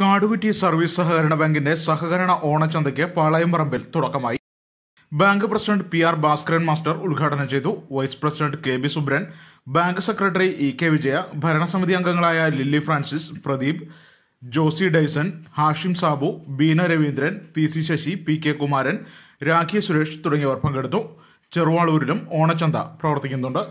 കാടുകുറ്റി service സഹകരണ ബാങ്കിന്റെ സഹകരണ ഓണച്ചന്തയ്ക്ക് പാളയംപറമ്പിൽ തുടക്കമായി bank president P R Bhaskaran master ഉദ്ഘാടനം ചെയ്തു vice president K B Subran bank secretary E K Vijaya ഭരണസമിതി അംഗങ്ങളായ Lilly Francis Pradeep Josy Dyson Hashim Sabu Beena Raveendran P C Sasi P K Kumaran Rakhi Suresh തുടങ്ങിയവർ പങ്കെടുത്തു ചെറുവാളൂരിലും ഓണച്ചന്ത പ്രവർത്തിക്കുന്നുണ്ട്